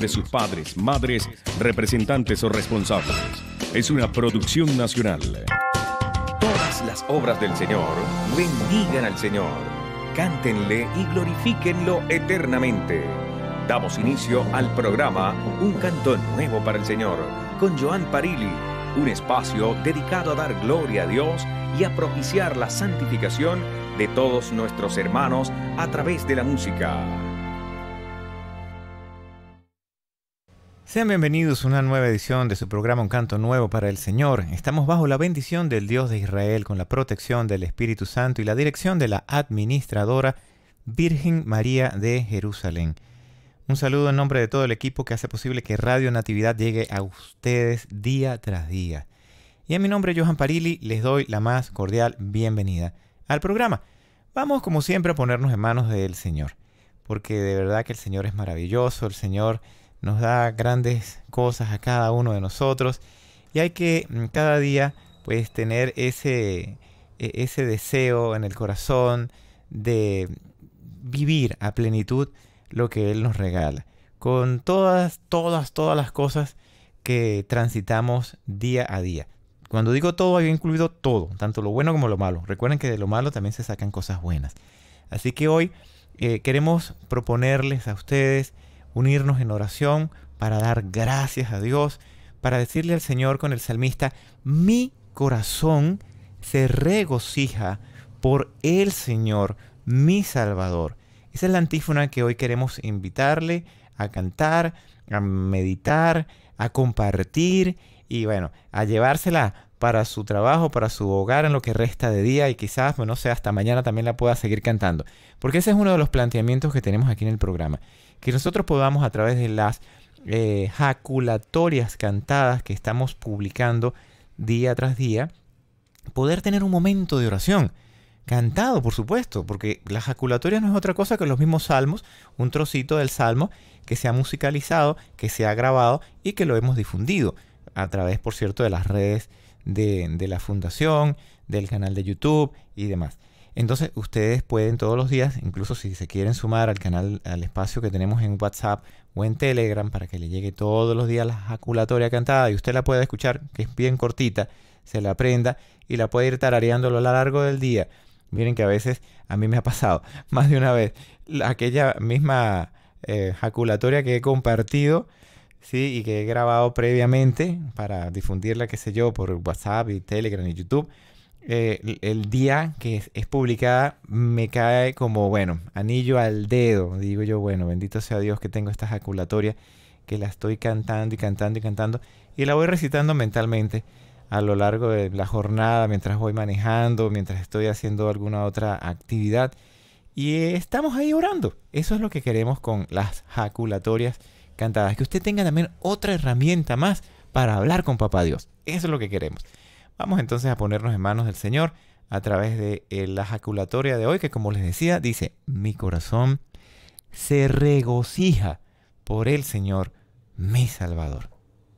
de sus padres, madres, representantes o responsables. Es una producción nacional. Todas las obras del Señor bendigan al Señor, cántenle y glorifíquenlo eternamente. Damos inicio al programa Un canto nuevo para el Señor con Joan Parili, un espacio dedicado a dar gloria a Dios y a propiciar la santificación de todos nuestros hermanos a través de la música. Sean bienvenidos a una nueva edición de su programa Un Canto Nuevo para el Señor. Estamos bajo la bendición del Dios de Israel con la protección del Espíritu Santo y la dirección de la administradora Virgen María de Jerusalén. Un saludo en nombre de todo el equipo que hace posible que Radio Natividad llegue a ustedes día tras día. Y en mi nombre, Johan Parili, les doy la más cordial bienvenida al programa. Vamos, como siempre, a ponernos en manos del Señor, porque de verdad que el Señor es maravilloso, el Señor nos da grandes cosas a cada uno de nosotros y hay que mm, cada día pues tener ese, e, ese deseo en el corazón de vivir a plenitud lo que Él nos regala, con todas, todas, todas las cosas que transitamos día a día. Cuando digo todo, había incluido todo, tanto lo bueno como lo malo. Recuerden que de lo malo también se sacan cosas buenas. Así que hoy eh, queremos proponerles a ustedes unirnos en oración para dar gracias a Dios, para decirle al Señor con el salmista, mi corazón se regocija por el Señor, mi Salvador. Esa es la antífona que hoy queremos invitarle a cantar, a meditar, a compartir y bueno, a llevársela para su trabajo, para su hogar en lo que resta de día y quizás, bueno, no sé, hasta mañana también la pueda seguir cantando. Porque ese es uno de los planteamientos que tenemos aquí en el programa que nosotros podamos a través de las eh, jaculatorias cantadas que estamos publicando día tras día, poder tener un momento de oración. Cantado, por supuesto, porque las jaculatorias no es otra cosa que los mismos salmos, un trocito del salmo que se ha musicalizado, que se ha grabado y que lo hemos difundido a través, por cierto, de las redes de la fundación, del canal de YouTube y demás. Entonces ustedes pueden todos los días, incluso si se quieren sumar al canal, al espacio que tenemos en WhatsApp o en Telegram para que le llegue todos los días la jaculatoria cantada y usted la pueda escuchar, que es bien cortita, se la aprenda y la puede ir tarareando a lo largo del día. Miren que a veces a mí me ha pasado más de una vez aquella misma eh, jaculatoria que he compartido. Sí, y que he grabado previamente para difundirla, qué sé yo, por WhatsApp y Telegram y YouTube eh, el día que es, publicada me cae como, bueno, anillo al dedo. Digo yo, bueno, bendito sea Dios que tengo esta jaculatoria, que la estoy cantando y cantando y cantando. Y la voy recitando mentalmente a lo largo de la jornada, mientras voy manejando, mientras estoy haciendo alguna otra actividad. Y estamos ahí orando. Eso es lo que queremos con las jaculatorias cantadas. Que usted tenga también otra herramienta más para hablar con Papá Dios. Eso es lo que queremos. Vamos entonces a ponernos en manos del Señor a través de eh, la jaculatoria de hoy, que como les decía, dice, mi corazón se regocija por el Señor, mi Salvador.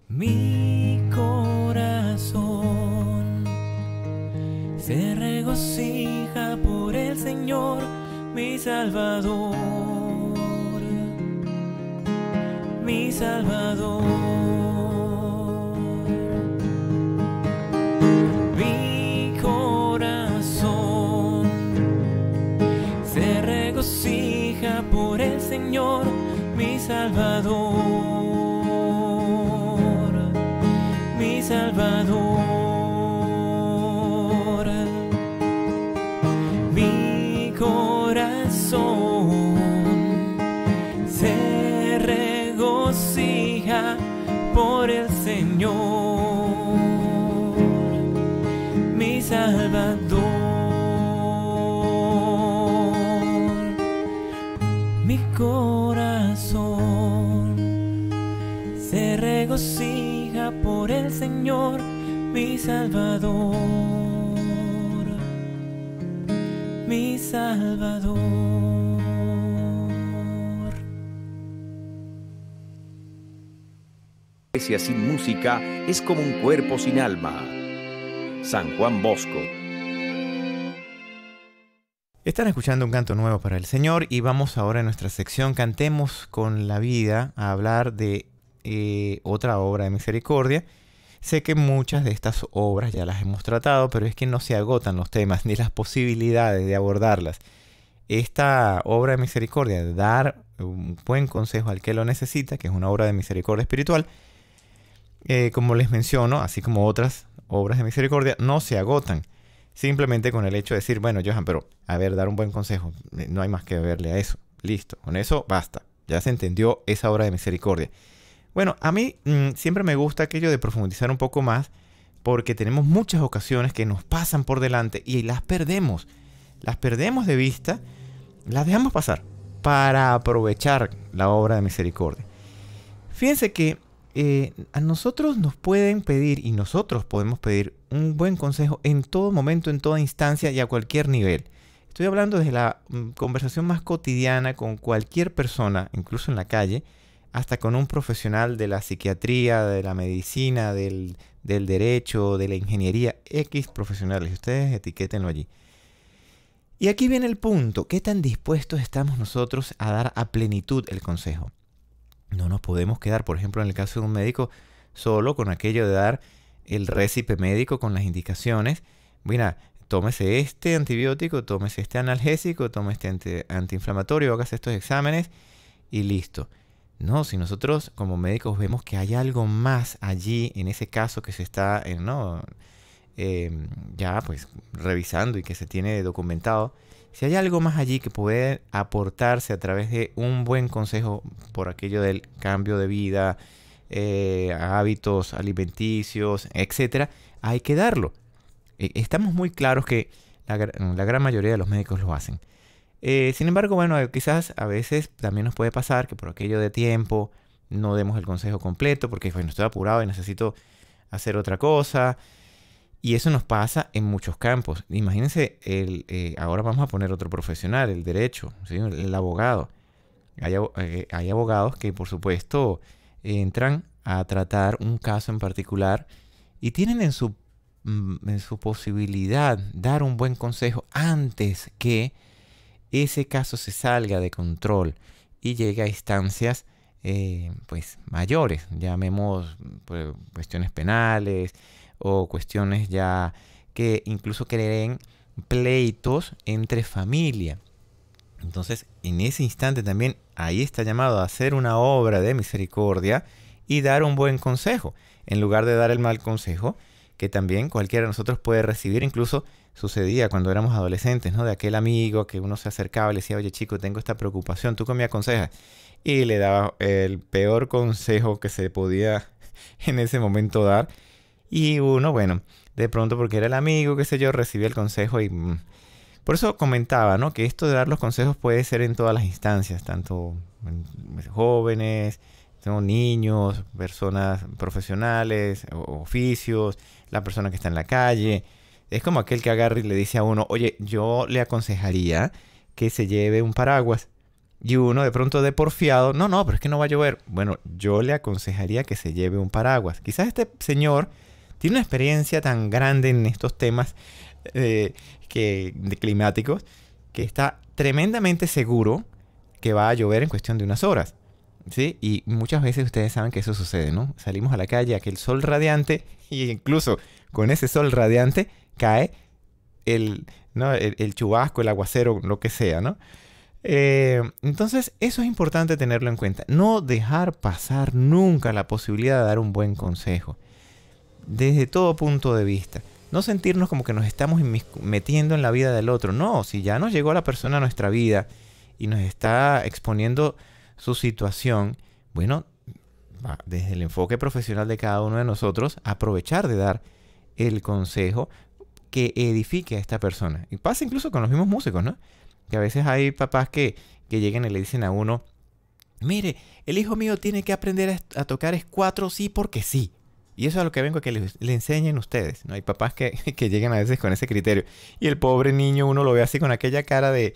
Mi corazón se regocija por el Señor, mi Salvador, mi Salvador. Salvador, mi Salvador, mi corazón se regocija por el Señor, mi Salvador, mi corazón se regocija por el Señor, mi Salvador, mi Salvador. Iglesia sin música es como un cuerpo sin alma. San Juan Bosco. Están escuchando un canto nuevo para el Señor y vamos ahora a nuestra sección Cantemos con la vida a hablar de eh, otra obra de misericordia. Sé que muchas de estas obras ya las hemos tratado, pero es que no se agotan los temas ni las posibilidades de abordarlas. Esta obra de misericordia, de dar un buen consejo al que lo necesita, que es una obra de misericordia espiritual, eh, como les menciono, así como otras obras de misericordia, no se agotan. Simplemente con el hecho de decir, bueno, Johan, pero a ver, dar un buen consejo, eh, no hay más que verle a eso. Listo, con eso basta. Ya se entendió esa obra de misericordia. Bueno, a mí mm, siempre me gusta aquello de profundizar un poco más porque tenemos muchas ocasiones que nos pasan por delante y las perdemos. Las perdemos de vista, las dejamos pasar para aprovechar la obra de misericordia. Fíjense que eh, a nosotros nos pueden pedir y nosotros podemos pedir un buen consejo en todo momento, en toda instancia y a cualquier nivel. Estoy hablando desde la mm, conversación más cotidiana con cualquier persona, incluso en la calle, hasta con un profesional de la psiquiatría, de la medicina, del, del derecho, de la ingeniería, X profesionales. Ustedes etiquétenlo allí. Y aquí viene el punto, ¿qué tan dispuestos estamos nosotros a dar a plenitud el consejo? No nos podemos quedar, por ejemplo, en el caso de un médico, solo con aquello de dar el récipe médico con las indicaciones. Mira, tómese este antibiótico, tómese este analgésico, tómese este antiinflamatorio, hágase estos exámenes y listo. No, si nosotros como médicos vemos que hay algo más allí en ese caso que se está, eh, ¿no? Em, ya pues revisando y que se tiene documentado, si hay algo más allí que puede aportarse a través de un buen consejo por aquello del cambio de vida, eh, hábitos alimenticios, etcétera, hay que darlo. E, estamos muy claros que mm, la, gran mayoría de los médicos lo hacen. Eh, sin embargo, bueno, eh, quizás a veces también nos puede pasar que por aquello de tiempo no demos el consejo completo porque, bueno, estoy apurado y necesito hacer otra cosa. Y eso nos pasa en muchos campos. Imagínense, el, eh, ahora vamos a poner otro profesional, el derecho, el, abogado. Eh, hay, abogados que, por supuesto, entran a tratar un caso en particular y tienen en su, mm, en su posibilidad dar un buen consejo antes que ese caso se salga de control y llegue a instancias eh, pues mayores, llamemos pues, cuestiones penales, o cuestiones ya que incluso creen pleitos entre familia. Entonces, en ese instante también ahí está llamado a hacer una obra de misericordia y dar un buen consejo, en lugar de dar el mal consejo, que también cualquiera de nosotros puede recibir, incluso sucedía cuando éramos adolescentes, ¿no? De aquel amigo que uno se acercaba y le decía, oye chico, tengo esta preocupación, ¿tú qué me aconsejas? Y le daba el peor consejo que se podía en ese momento dar y uno, bueno, de pronto porque era el amigo, qué sé yo, recibía el consejo y... Mm, por eso comentaba, ¿no? Que esto de dar los consejos puede ser en todas las instancias, tanto pues, jóvenes, niños, personas profesionales, oficios, la persona que está en la calle. Es como aquel que agarra y le dice a uno, oye, yo le aconsejaría que se lleve un paraguas. Y uno de pronto de porfiado, no, no, pero es que no va a llover. Bueno, yo le aconsejaría que se lleve un paraguas. Quizás este señor tiene una experiencia tan grande en estos temas eh, de climáticos que está tremendamente seguro que va a llover en cuestión de unas horas. ¿Sí? Y muchas veces ustedes saben que eso sucede, ¿no? Salimos a la calle, que el sol radiante, y incluso con ese sol radiante cae el, chubasco, el aguacero, lo que sea, ¿no? Eh, entonces, eso es importante tenerlo en cuenta. No dejar pasar nunca la posibilidad de dar un buen consejo desde todo punto de vista. No sentirnos como que nos estamos metiendo en la vida del otro. No, si ya nos llegó la persona a nuestra vida y nos está exponiendo su situación, bueno, desde el enfoque profesional de cada uno de nosotros, aprovechar de dar el consejo que edifique a esta persona. Y pasa incluso con los mismos músicos, ¿no? Que a veces hay papás que, que llegan y le dicen a uno, mire, el hijo mío tiene que aprender a, a tocar es cuatro sí porque sí. Y eso es a lo que vengo a que le, enseñen ustedes. ¿no? Hay papás que, que llegan a veces con ese criterio. Y el pobre niño uno lo ve así con aquella cara de,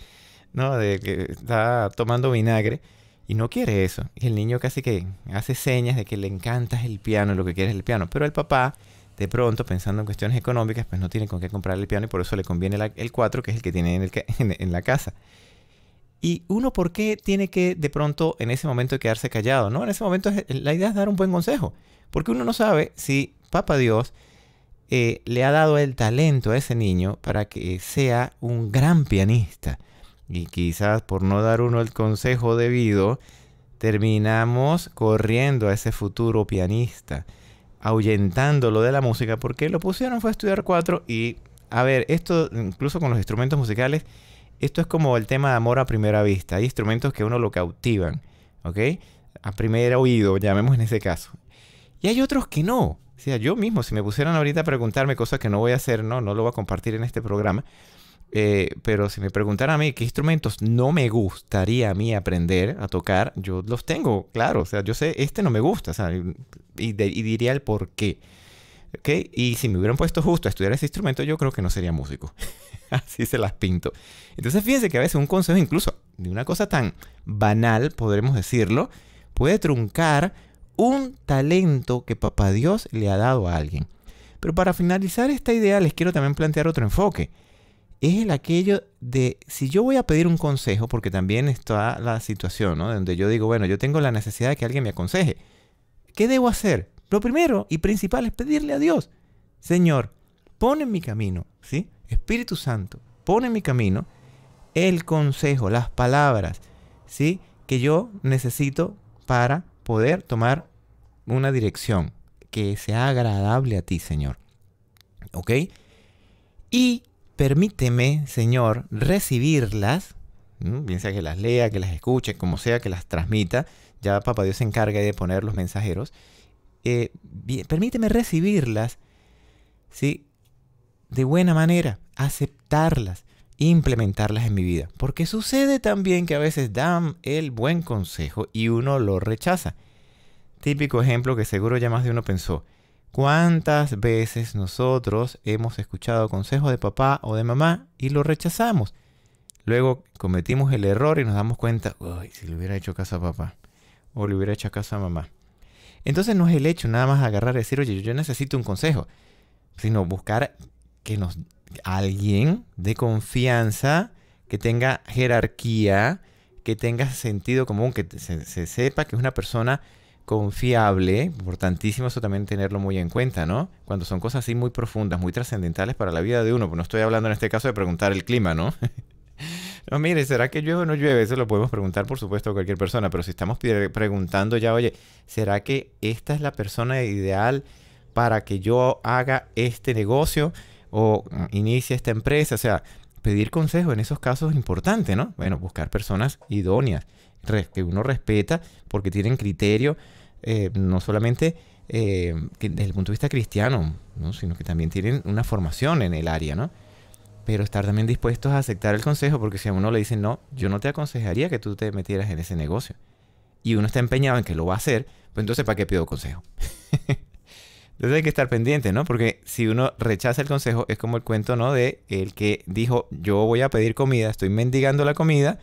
¿no? de que está tomando vinagre. Y no quiere eso. Y el niño casi que hace señas de que le encanta el piano, lo que quiere es el piano. Pero el papá, de pronto, pensando en cuestiones económicas, pues no tiene con qué comprar el piano y por eso le conviene el 4, que es el que tiene el, en la casa. Y uno, ¿por qué tiene que de pronto en ese momento quedarse callado? ¿no? En ese momento la idea es dar un buen consejo, porque uno no sabe si Papa Dios eh, le ha dado el talento a ese niño para que sea un gran pianista. Y quizás por no dar uno el consejo debido, terminamos corriendo a ese futuro pianista, ahuyentándolo de la música, porque lo pusieron fue a estudiar cuatro y, a ver, esto incluso con los instrumentos musicales, esto es como el tema de amor a primera vista. Hay instrumentos que uno lo cautivan, ¿ok? A primer oído, llamemos en ese caso. Y hay otros que no. O sea, yo mismo, si me pusieran ahorita a preguntarme cosas que no voy a hacer, no, no lo voy a compartir en este programa. Eh, pero si me preguntaran a mí qué instrumentos no me gustaría a mí aprender a tocar, yo los tengo, claro. O sea, yo sé, este no me gusta, o sea, y, diría el por qué. ¿Okay? Y si me hubieran puesto justo a estudiar ese instrumento, yo creo que no sería músico. Así se las pinto. Entonces fíjense que a veces un consejo, incluso de una cosa tan banal, podremos decirlo, puede truncar un talento que papá Dios le ha dado a alguien. Pero para finalizar esta idea les quiero también plantear otro enfoque. Es el aquello de, si yo voy a pedir un consejo, porque también está la situación, ¿no? Donde yo digo, bueno, yo tengo la necesidad de que alguien me aconseje. ¿Qué debo hacer? Lo primero y principal es pedirle a Dios, Señor, pon en mi camino, ¿sí? Espíritu Santo, pone en mi camino el consejo, las palabras, ¿sí? Que yo necesito para poder tomar una dirección que sea agradable a ti, Señor. ¿Ok? Y permíteme, Señor, recibirlas, bien sea que las lea, que las escuche, como sea que las transmita, ya Papá Dios se encarga de poner los mensajeros, eh, permíteme recibirlas, ¿sí? de buena manera, aceptarlas, implementarlas en mi vida. Porque sucede también que a veces dan el buen consejo y uno lo rechaza. Típico ejemplo que seguro ya más de uno pensó. ¿Cuántas veces nosotros hemos escuchado consejos de papá o de mamá y lo rechazamos? Luego cometimos el error y nos damos cuenta, uy, si le hubiera hecho caso a papá o le hubiera hecho caso a mamá. Entonces no es el hecho nada más agarrar y decir, oye, yo necesito un consejo, sino buscar que nos alguien de confianza que tenga jerarquía, que tenga sentido común, que se, sepa que es una persona confiable, importantísimo eso también tenerlo muy en cuenta, ¿no? Cuando son cosas así muy profundas, muy trascendentales para la vida de uno, pues no estoy hablando en este caso de preguntar el clima, ¿no? no, mire, ¿será que llueve o no llueve? Eso lo podemos preguntar, por supuesto, a cualquier persona, pero si estamos preguntando ya, oye, ¿será que esta es la persona ideal para que yo haga este negocio? o inicia esta empresa. O sea, pedir consejo en esos casos es importante, ¿no? Bueno, buscar personas idóneas, que uno respeta porque tienen criterio, eh, no solamente eh, desde el punto de vista cristiano, sino que también tienen una formación en el área, ¿no? Pero estar también dispuestos a aceptar el consejo, porque si a uno le dicen, no, yo no te aconsejaría que tú te metieras en ese negocio, y uno está empeñado en que lo va a hacer, pues entonces ¿para qué pido consejo? Entonces hay que estar pendiente, ¿no? Porque si uno rechaza el consejo, es como el cuento, ¿no? De el que dijo, yo voy a pedir comida, estoy mendigando la comida,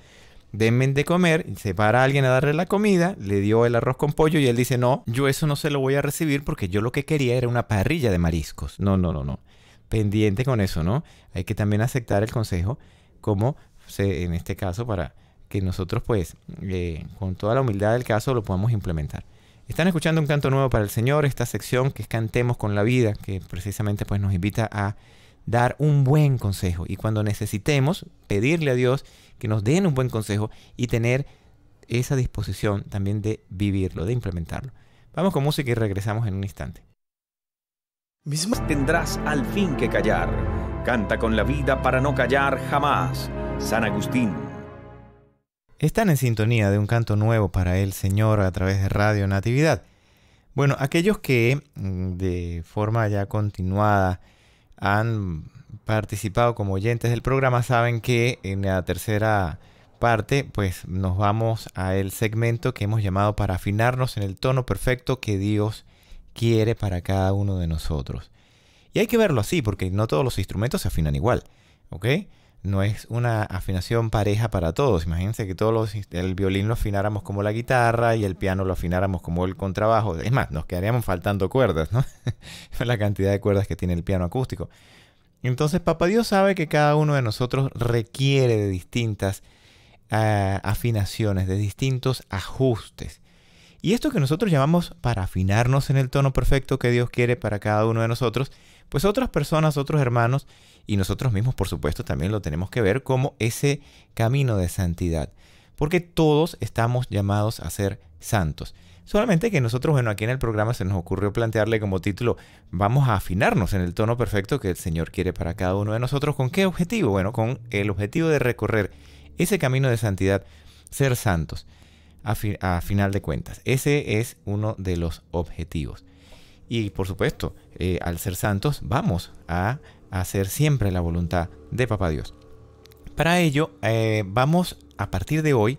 denme de comer, se para alguien a darle la comida, le dio el arroz con pollo y él dice, no, yo eso no se lo voy a recibir porque yo lo que quería era una parrilla de mariscos. No, no, no, no. Pendiente con eso, ¿no? Hay que también aceptar el consejo como se, en este caso para que nosotros pues eh, con toda la humildad del caso lo podamos implementar. Están escuchando un canto nuevo para el Señor, esta sección que es Cantemos con la vida, que precisamente pues nos invita a dar un buen consejo y cuando necesitemos pedirle a Dios que nos den un buen consejo y tener esa disposición también de vivirlo, de implementarlo. Vamos con música y regresamos en un instante. Mismas tendrás al fin que callar. Canta con la vida para no callar jamás. San Agustín están en sintonía de un canto nuevo para el Señor a través de Radio Natividad. Bueno, aquellos que mm, de forma ya continuada han participado como oyentes del programa saben que en la tercera parte pues nos vamos a el segmento que hemos llamado para afinarnos en el tono perfecto que Dios quiere para cada uno de nosotros. Y hay que verlo así porque no todos los instrumentos se afinan igual, ¿ok? no es una afinación pareja para todos. Imagínense que todos el violín lo afináramos como la guitarra y el piano lo afináramos como el contrabajo. Es más, nos quedaríamos faltando cuerdas, ¿no? la cantidad de cuerdas que tiene el piano acústico. Entonces, Papá Dios sabe que cada uno de nosotros requiere de distintas ah, afinaciones, de distintos ajustes. Y esto que nosotros llamamos para afinarnos en el tono perfecto que Dios quiere para cada uno de nosotros, pues otras personas, otros hermanos y nosotros mismos, por supuesto, también lo tenemos que ver como ese camino de santidad. Porque todos estamos llamados a ser santos. Solamente que nosotros, bueno, aquí en el programa se nos ocurrió plantearle como título, vamos a afinarnos en el tono perfecto que el Señor quiere para cada uno de nosotros. ¿Con qué objetivo? Bueno, con el objetivo de recorrer ese camino de santidad, ser santos, a, final de cuentas. Ese es uno de los objetivos. Y por supuesto, eh, al ser santos, vamos a hacer siempre la voluntad de Papá Dios. Para ello, eh, vamos a partir de hoy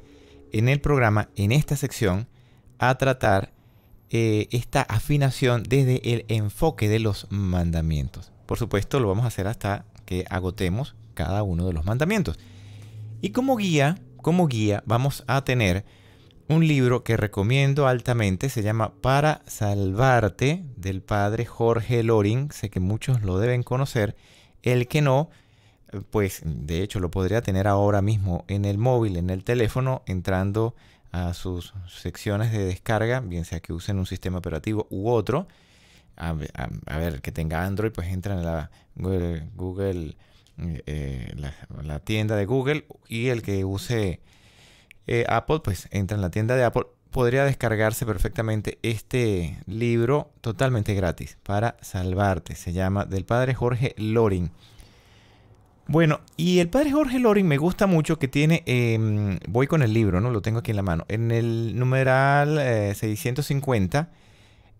en el programa, en esta sección, a tratar eh, esta afinación desde el enfoque de los mandamientos. Por supuesto, lo vamos a hacer hasta que agotemos cada uno de los mandamientos. Y como guía, como guía, vamos a tener un libro que recomiendo altamente, se llama Para Salvarte, del padre Jorge Loring, sé que muchos lo deben conocer, el que no, pues de hecho lo podría tener ahora mismo en el móvil, en el teléfono, entrando a sus secciones de descarga, bien sea que usen un sistema operativo u otro. A, ver, el ver, que tenga Android, pues entra en la Google, eh, eh, la, la, tienda de Google y el que use eh, Apple, pues entra en la tienda de Apple, podría descargarse perfectamente este libro totalmente gratis para salvarte. Se llama del padre Jorge Loring. Bueno, y el padre Jorge Loring me gusta mucho que tiene, em, voy con el libro, ¿no? Lo tengo aquí en la mano. En el numeral 650,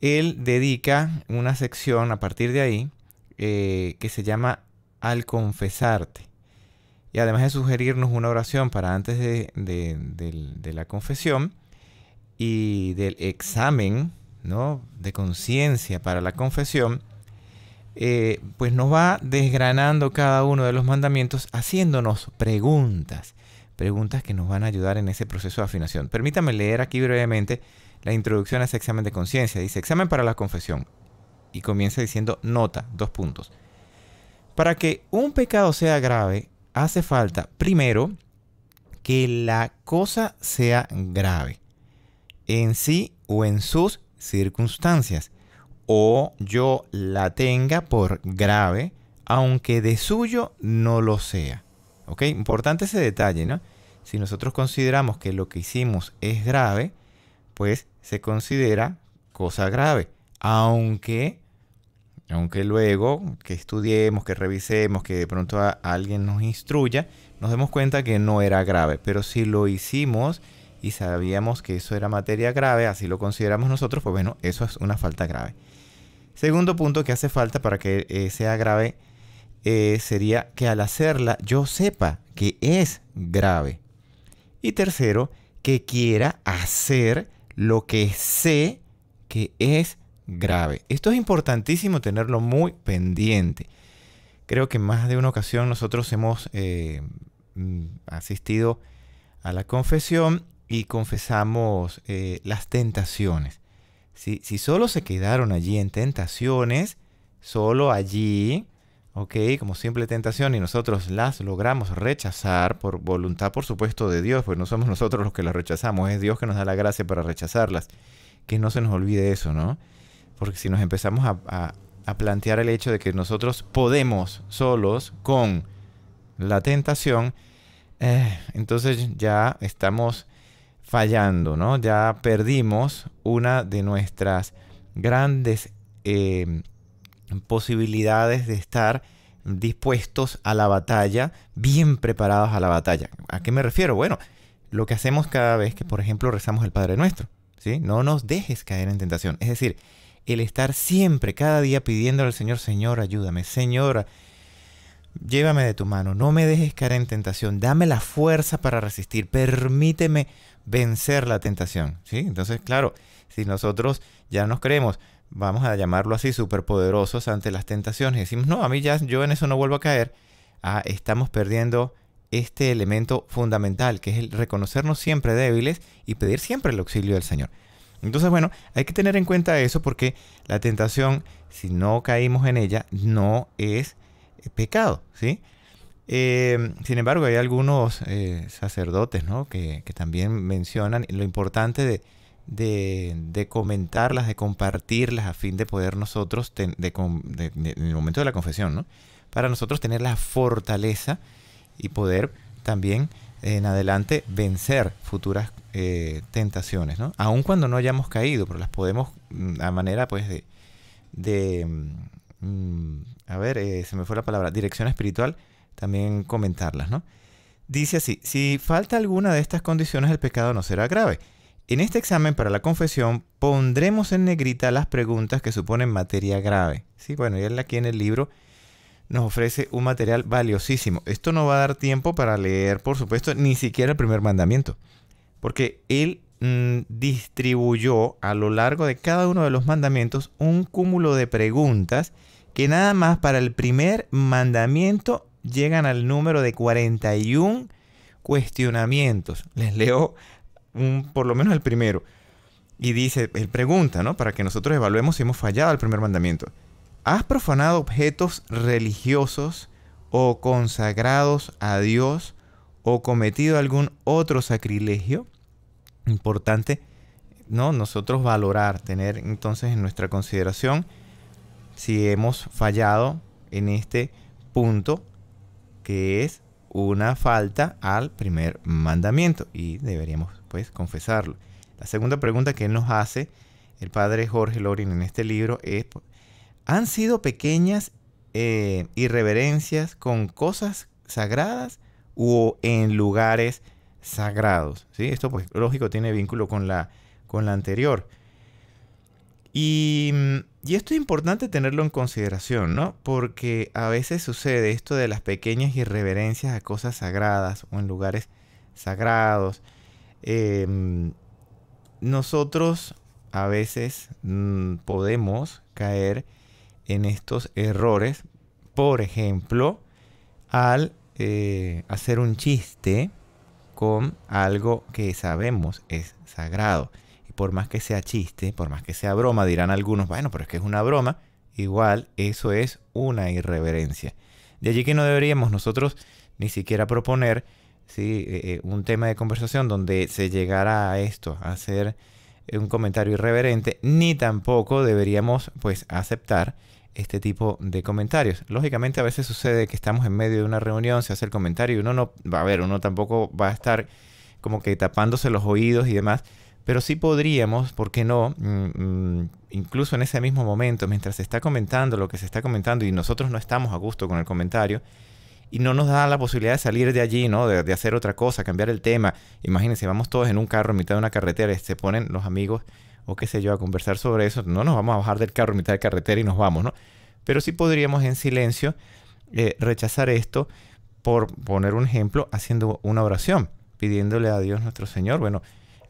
eh, él dedica una sección a partir de ahí eh, que se llama Al confesarte y además de sugerirnos una oración para antes de, la confesión y del examen ¿no? de conciencia para la confesión, eh, pues nos va desgranando cada uno de los mandamientos haciéndonos preguntas, preguntas que nos van a ayudar en ese proceso de afinación. Permítame leer aquí brevemente la introducción a ese examen de conciencia. Dice, examen para la confesión. Y comienza diciendo, nota, dos puntos. Para que un pecado sea grave, hace falta, primero, que la cosa sea grave en sí o en sus circunstancias, o yo la tenga por grave, aunque de suyo no lo sea. ¿Ok? Importante ese detalle, ¿no? Si nosotros consideramos que lo que hicimos es grave, pues se considera cosa grave, aunque aunque luego que estudiemos, que revisemos, que de pronto alguien nos instruya, nos demos cuenta que no era grave. Pero si lo hicimos y sabíamos que eso era materia grave, así lo consideramos nosotros, pues bueno, eso es una falta grave. Segundo punto que hace falta para que eh, sea grave eh, sería que al hacerla yo sepa que es grave. Y tercero, que quiera hacer lo que sé que es grave. Esto es importantísimo tenerlo muy pendiente. Creo que más de una ocasión nosotros hemos eh, mm, asistido a la confesión y confesamos eh, las tentaciones. Si, si, solo se quedaron allí en tentaciones, solo allí, ok, como simple tentación y nosotros las logramos rechazar por voluntad, por supuesto, de Dios, pues no somos nosotros los que las rechazamos, es Dios que nos da la gracia para rechazarlas. Que no se nos olvide eso, ¿no? Porque si nos empezamos a, plantear el hecho de que nosotros podemos solos con la tentación, eh, entonces ya estamos fallando, ¿no? Ya perdimos una de nuestras grandes em, posibilidades de estar dispuestos a la batalla, bien preparados a la batalla. ¿A qué me refiero? Bueno, lo que hacemos cada vez que, por ejemplo, rezamos el Padre Nuestro, ¿sí? No nos dejes caer en tentación. Es decir, el estar siempre, cada día pidiéndole al Señor, Señor, ayúdame, Señor, llévame de tu mano, no me dejes caer en tentación, dame la fuerza para resistir, permíteme vencer la tentación. ¿Sí? Entonces, claro, si nosotros ya nos creemos, vamos a llamarlo así, superpoderosos ante las tentaciones, decimos, no, a mí ya yo en eso no vuelvo a caer, ah, estamos perdiendo este elemento fundamental, que es el reconocernos siempre débiles y pedir siempre el auxilio del Señor. Entonces, bueno, hay que tener en cuenta eso porque la tentación, si no caímos en ella, no es eh, pecado, ¿sí? Eh, sin embargo, hay algunos eh, sacerdotes ¿no? que, también mencionan lo importante de, comentarlas, de compartirlas a fin de poder nosotros, en el momento de la confesión, ¿no? para nosotros tener la fortaleza y poder también en adelante vencer futuras eh, tentaciones, ¿no? Aun cuando no hayamos caído, pero las podemos mm, a manera pues de, mm, mm, a ver, eh, se me fue la palabra, dirección espiritual, también comentarlas, ¿no? Dice así, si falta alguna de estas condiciones el pecado no será grave. En este examen para la confesión pondremos en negrita las preguntas que suponen materia grave. Sí, bueno, ya aquí en el libro nos ofrece un material valiosísimo. Esto no va a dar tiempo para leer, por supuesto, ni siquiera el primer mandamiento, porque él mm, distribuyó a lo largo de cada uno de los mandamientos un cúmulo de preguntas que nada más para el primer mandamiento llegan al número de 41 cuestionamientos. Les leo por lo menos el primero. Y dice, él pregunta, ¿no? Para que nosotros evaluemos si hemos fallado al primer mandamiento. ¿Has profanado objetos religiosos o consagrados a Dios o cometido algún otro sacrilegio? Importante, ¿no? Nosotros valorar, tener entonces en nuestra consideración si hemos fallado en este punto que es una falta al primer mandamiento y deberíamos pues confesarlo. La segunda pregunta que nos hace el padre Jorge Lorin en este libro es han sido pequeñas eh, irreverencias con cosas sagradas o en lugares sagrados. ¿sí? Esto, pues, lógico, tiene vínculo con la, con la anterior. Y, esto es importante tenerlo en consideración, ¿no? Porque a veces sucede esto de las pequeñas irreverencias a cosas sagradas o en lugares sagrados. Em, nosotros a veces mm, podemos caer en estos errores. Por ejemplo, al eh, hacer un chiste con algo que sabemos es sagrado. Y por más que sea chiste, por más que sea broma, dirán algunos, bueno, pero es que es una broma. Igual, eso es una irreverencia. De allí que no deberíamos nosotros ni siquiera proponer ¿sí? Eh, eh, un tema de conversación donde se llegara a esto, a hacer un comentario irreverente, ni tampoco deberíamos pues aceptar este tipo de comentarios. Lógicamente a veces sucede que estamos en medio de una reunión, se hace el comentario y uno no, va a ver, uno tampoco va a estar como que tapándose los oídos y demás, pero sí podríamos, ¿por qué no? Mm, mm, incluso en ese mismo momento, mientras se está comentando lo que se está comentando y nosotros no estamos a gusto con el comentario, y no nos da la posibilidad de salir de allí, ¿no? De, de, hacer otra cosa, cambiar el tema. Imagínense, vamos todos en un carro en mitad de una carretera y se ponen los amigos o qué sé yo, a conversar sobre eso. No nos vamos a bajar del carro en mitad de carretera y nos vamos, ¿no? Pero sí podríamos en silencio eh, rechazar esto por poner un ejemplo haciendo una oración, pidiéndole a Dios nuestro Señor, bueno,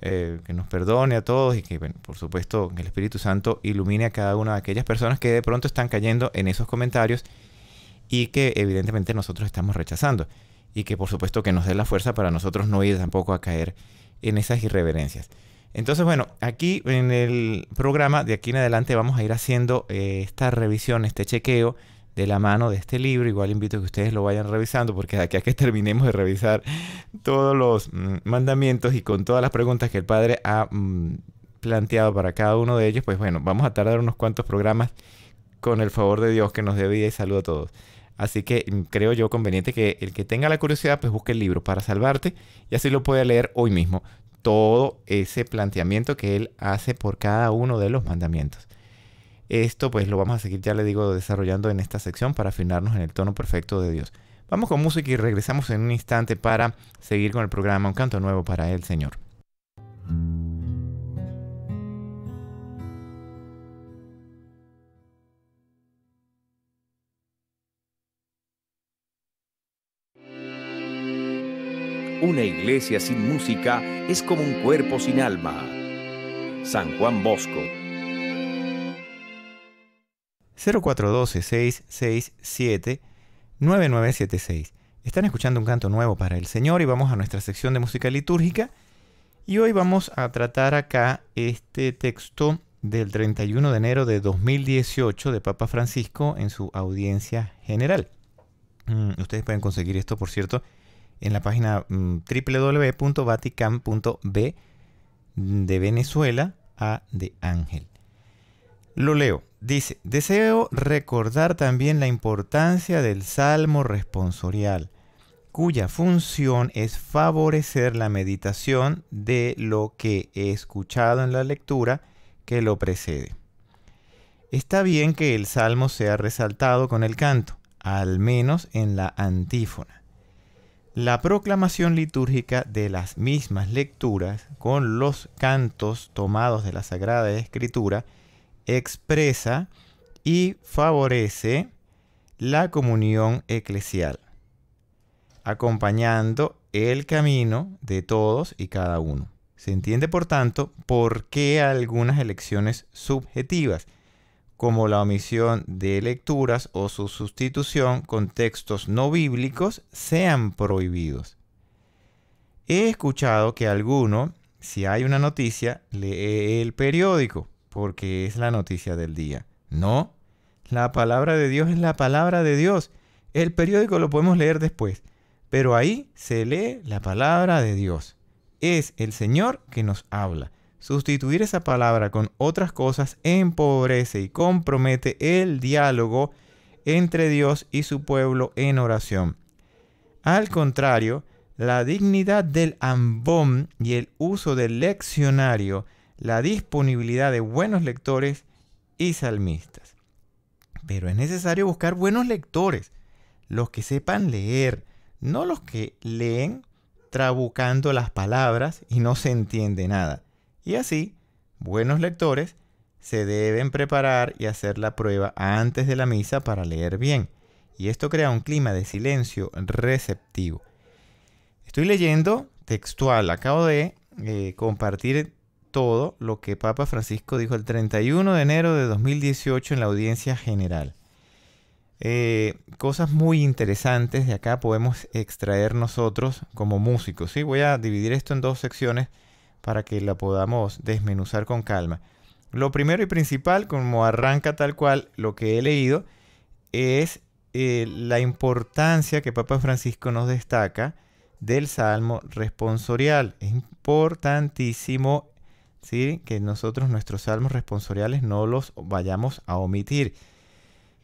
eh, que nos perdone a todos y que, bueno, por supuesto, que el Espíritu Santo ilumine a cada una de aquellas personas que de pronto están cayendo en esos comentarios y que evidentemente nosotros estamos rechazando. Y que por supuesto que nos dé la fuerza para nosotros no ir tampoco a caer en esas irreverencias. Entonces, bueno, aquí en el programa de aquí en adelante vamos a ir haciendo eh, esta revisión, este chequeo de la mano de este libro. Igual invito a que ustedes lo vayan revisando porque de aquí a que terminemos de revisar todos los mm, mandamientos y con todas las preguntas que el Padre ha mm, planteado para cada uno de ellos, pues bueno, vamos a tardar unos cuantos programas con el favor de Dios que nos dé vida y saludo a todos. Así que mm, creo yo conveniente que el que tenga la curiosidad, pues busque el libro para salvarte y así lo pueda leer hoy mismo todo ese planteamiento que él hace por cada uno de los mandamientos. Esto pues lo vamos a seguir, ya le digo, desarrollando en esta sección para afinarnos en el tono perfecto de Dios. Vamos con música y regresamos en un instante para seguir con el programa Un canto nuevo para el Señor. Una iglesia sin música es como un cuerpo sin alma. San Juan Bosco. 0412-667-9976. Están escuchando un canto nuevo para el Señor y vamos a nuestra sección de música litúrgica. Y hoy vamos a tratar acá este texto del 31 de enero de 2018 de Papa Francisco en su audiencia general. Mm, ustedes pueden conseguir esto, por cierto, en la página mm, www.vatican.b de Venezuela a de Ángel. Lo leo. Dice, deseo recordar también la importancia del Salmo responsorial, cuya función es favorecer la meditación de lo que he escuchado en la lectura que lo precede. Está bien que el Salmo sea resaltado con el canto, al menos en la antífona la proclamación litúrgica de las mismas lecturas con los cantos tomados de la Sagrada Escritura expresa y favorece la comunión eclesial, acompañando el camino de todos y cada uno. Se entiende, por tanto, por qué algunas elecciones subjetivas como la omisión de lecturas o su sustitución con textos no bíblicos sean prohibidos. He escuchado que alguno, si hay una noticia, lee el periódico, porque es la noticia del día. No, la palabra de Dios es la palabra de Dios. El periódico lo podemos leer después, pero ahí se lee la palabra de Dios. Es el Señor que nos habla. Sustituir esa palabra con otras cosas empobrece y compromete el diálogo entre Dios y su pueblo en oración. Al contrario, la dignidad del ambón y el uso del leccionario, la disponibilidad de buenos lectores y salmistas. Pero es necesario buscar buenos lectores, los que sepan leer, no los que leen trabucando las palabras y no se entiende nada. Y así, buenos lectores se deben preparar y hacer la prueba antes de la misa para leer bien. Y esto crea un clima de silencio receptivo. Estoy leyendo textual, acabo de eh, compartir todo lo que Papa Francisco dijo el 31 de enero de 2018 en la audiencia general. Eh, cosas muy interesantes de acá podemos extraer nosotros como músicos. Voy a dividir esto en dos secciones para que la podamos desmenuzar con calma. Lo primero y principal, como arranca tal cual lo que he leído, es eh, la importancia que Papa Francisco nos destaca del Salmo responsorial. Es importantísimo ¿sí? que nosotros nuestros salmos responsoriales no los vayamos a omitir,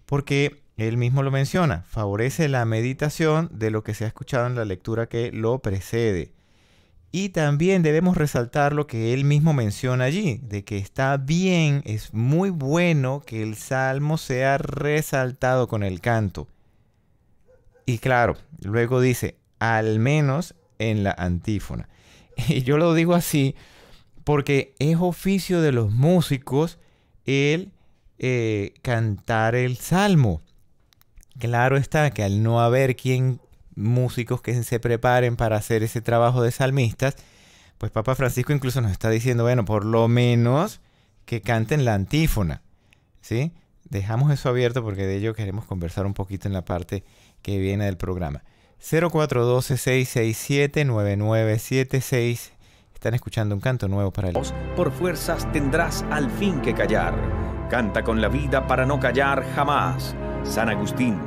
porque él mismo lo menciona, favorece la meditación de lo que se ha escuchado en la lectura que lo precede. Y también debemos resaltar lo que él mismo menciona allí, de que está bien, es muy bueno que el salmo sea resaltado con el canto. Y claro, luego dice, al menos en la antífona. Y yo lo digo así porque es oficio de los músicos el eh, cantar el salmo. Claro está que al no haber quien músicos que se preparen para hacer ese trabajo de salmistas, pues Papa Francisco incluso nos está diciendo, bueno, por lo menos que canten la antífona, ¿sí? Dejamos eso abierto porque de ello queremos conversar un poquito en la parte que viene del programa. 0412-667-9976. Están escuchando un canto nuevo para el... Por fuerzas tendrás al fin que callar. Canta con la vida para no callar jamás. San Agustín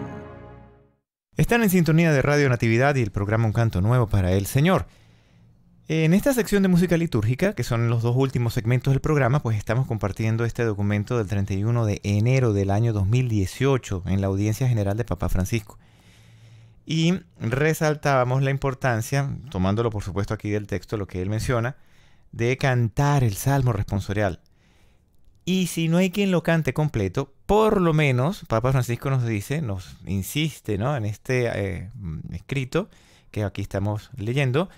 están en sintonía de Radio Natividad y el programa Un Canto Nuevo para el Señor. En esta sección de música litúrgica, que son los dos últimos segmentos del programa, pues estamos compartiendo este documento del 31 de enero del año 2018 en la audiencia general de Papa Francisco. Y resaltábamos la importancia, tomándolo por supuesto aquí del texto, lo que él menciona, de cantar el Salmo responsorial. Y si no hay quien lo cante completo, por lo menos, Papa Francisco nos dice, nos insiste ¿no? en este eh, mm, escrito que aquí estamos leyendo,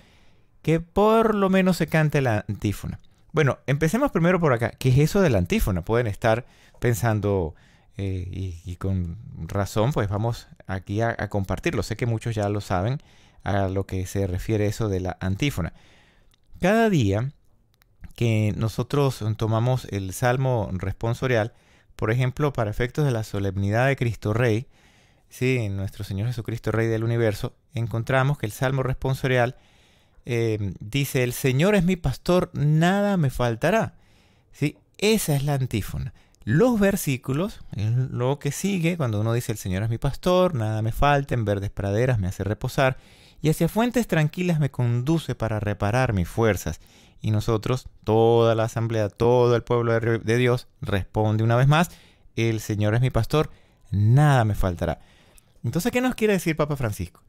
que por lo menos se cante la antífona. Bueno, empecemos primero por acá. ¿Qué es eso de la antífona? Pueden estar pensando, eh, y, con razón, pues vamos aquí a compartirlo. Sé que muchos ya lo saben a lo que se refiere eso de la antífona. Cada día que nosotros tomamos el salmo responsorial, por ejemplo, para efectos de la solemnidad de Cristo Rey, sí, nuestro Señor Jesucristo Rey del universo, encontramos que el salmo responsorial eh, dice: El Señor es mi pastor, nada me faltará. Sí, esa es la antífona. Los versículos, lo que sigue, cuando uno dice el Señor es mi pastor, nada me falta, en verdes praderas me hace reposar, y hacia fuentes tranquilas me conduce para reparar mis fuerzas, y nosotros, toda la asamblea, todo el pueblo de Dios, responde una vez más, el Señor es mi pastor, nada me faltará. Entonces, ¿qué nos quiere decir Papa Francisco?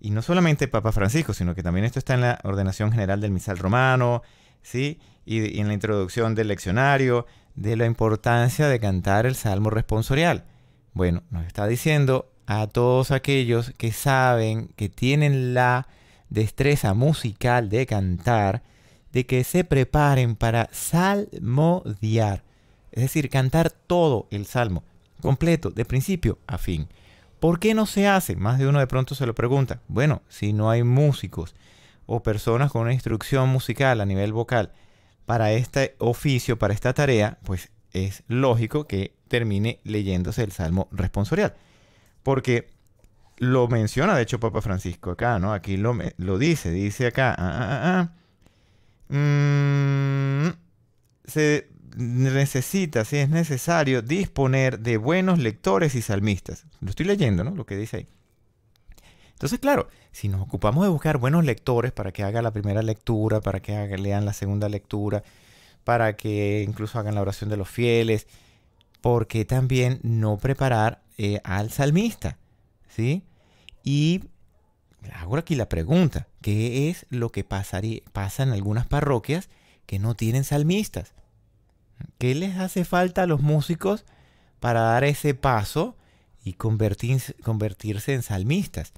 Y no solamente Papa Francisco, sino que también esto está en la ordenación general del misal romano, ¿sí? Y, y en la introducción del leccionario, de la importancia de cantar el salmo responsorial. Bueno, nos está diciendo a todos aquellos que saben, que tienen la destreza musical de cantar, de que se preparen para salmodiar, es decir, cantar todo el salmo, completo, de principio a fin. ¿Por qué no se hace? Más de uno de pronto se lo pregunta. Bueno, si no hay músicos o personas con una instrucción musical a nivel vocal para este oficio, para esta tarea, pues es lógico que termine leyéndose el salmo responsorial. Porque lo menciona, de hecho, Papa Francisco acá, ¿no? Aquí lo, lo dice, dice acá. Ah, ah, ah, ah Mm, se necesita, si es necesario, disponer de buenos lectores y salmistas. Lo estoy leyendo, ¿no? Lo que dice ahí. Entonces, claro, si nos ocupamos de buscar buenos lectores para que haga la primera lectura, para que haga, lean la segunda lectura, para que incluso hagan la oración de los fieles, ¿por qué también no preparar eh, al salmista? ¿Sí? Y hago aquí la pregunta, ¿qué es lo que pasaría, pasa en algunas parroquias que no tienen salmistas? ¿Qué les hace falta a los músicos para dar ese paso y convertirse, en salmistas?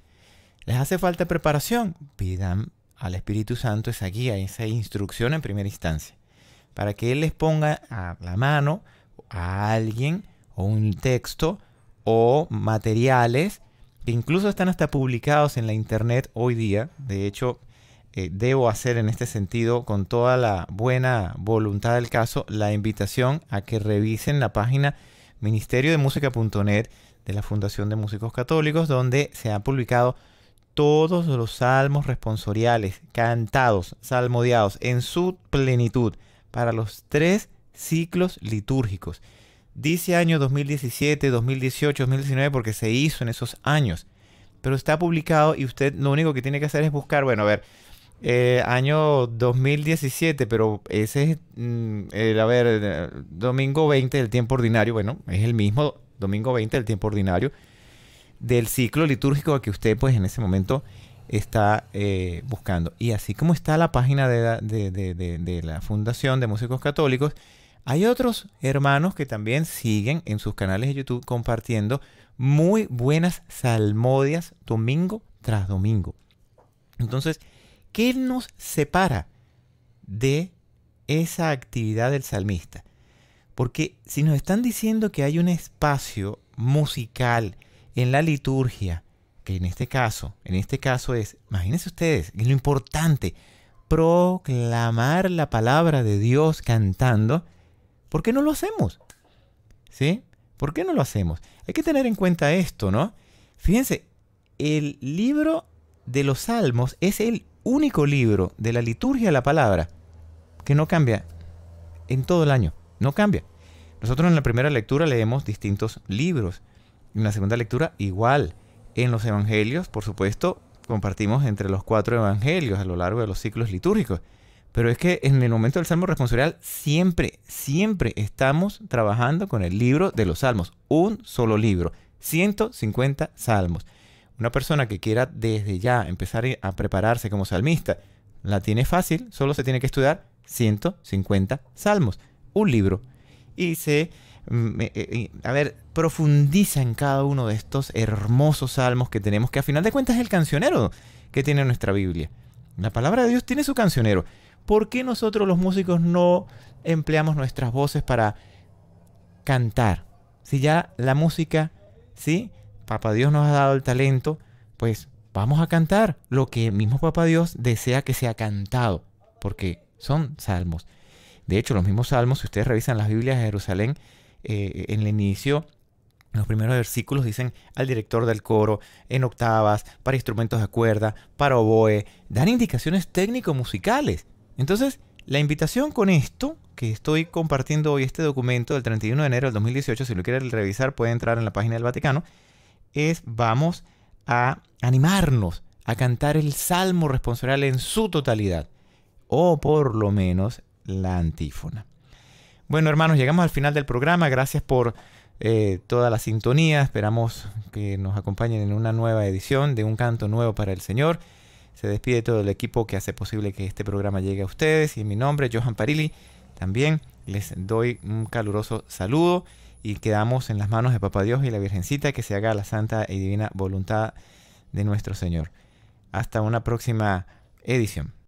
¿Les hace falta preparación? Pidan al Espíritu Santo esa guía, esa instrucción en primera instancia, para que Él les ponga a la mano a alguien o un texto o materiales incluso están hasta publicados en la internet hoy día. De hecho, eh, debo hacer en este sentido, con toda la buena voluntad del caso, la invitación a que revisen la página ministerio de de la Fundación de Músicos Católicos, donde se han publicado todos los salmos responsoriales cantados, salmodiados en su plenitud para los tres ciclos litúrgicos dice año 2017, 2018, 2019 porque se hizo en esos años. Pero está publicado y usted lo único que tiene que hacer es buscar, bueno, a ver, eh, año 2017, pero ese es, mm, el, a ver, eh, domingo 20 del tiempo ordinario, bueno, es el mismo domingo 20 del tiempo ordinario del ciclo litúrgico que usted pues en ese momento está eh, buscando. Y así como está la página de la Fundación de Músicos Católicos, hay otros hermanos que también siguen en sus canales de YouTube compartiendo muy buenas salmodias domingo tras domingo. Entonces, ¿qué nos separa de esa actividad del salmista? Porque si nos están diciendo que hay un espacio musical en la liturgia, que en este caso, en este caso es, imagínense ustedes, es lo importante, proclamar la palabra de Dios cantando, ¿Por qué no lo hacemos? ¿Sí? ¿Por qué no lo hacemos? Hay que tener en cuenta esto, ¿no? Fíjense, el libro de los Salmos es el único libro de la liturgia de la palabra que no cambia en todo el año. No cambia. Nosotros en la primera lectura leemos distintos libros. En la segunda lectura igual. En los evangelios, por supuesto, compartimos entre los cuatro evangelios a lo largo de los ciclos litúrgicos. Pero es que en el momento del Salmo responsorial siempre, siempre estamos trabajando con el libro de los Salmos. Un solo libro, 150 Salmos. Una persona que quiera desde ya empezar a prepararse como salmista, la tiene fácil, solo se tiene que estudiar 150 Salmos. Un libro. Y se mm, eh, eh, a ver, profundiza en cada uno de estos hermosos salmos que tenemos, que a final de cuentas es el cancionero que tiene nuestra Biblia. La palabra de Dios tiene su cancionero. ¿por qué nosotros los músicos no empleamos nuestras voces para cantar? Si ya la música, ¿sí? Papá Dios nos ha dado el talento, pues vamos a cantar lo que mismo Papá Dios desea que sea cantado, porque son salmos. De hecho, los mismos salmos, si ustedes revisan las Biblias de Jerusalén, eh, en el inicio, en los primeros versículos dicen al director del coro, en octavas, para instrumentos de cuerda, para oboe, dan indicaciones técnico-musicales. Entonces, la invitación con esto que estoy compartiendo hoy, este documento del 31 de enero del 2018, si lo quieren revisar puede entrar en la página del Vaticano, es vamos a animarnos a cantar el Salmo responsorial en su totalidad, o por lo menos la antífona. Bueno, hermanos, llegamos al final del programa. Gracias por eh, toda la sintonía. Esperamos que nos acompañen en una nueva edición de Un Canto Nuevo para el Señor. Se despide todo el equipo que hace posible que este programa llegue a ustedes y en mi nombre, Johan Parili, también les doy un caluroso saludo y quedamos en las manos de Papá Dios y la Virgencita que se haga la santa y divina voluntad de nuestro Señor. Hasta una próxima edición.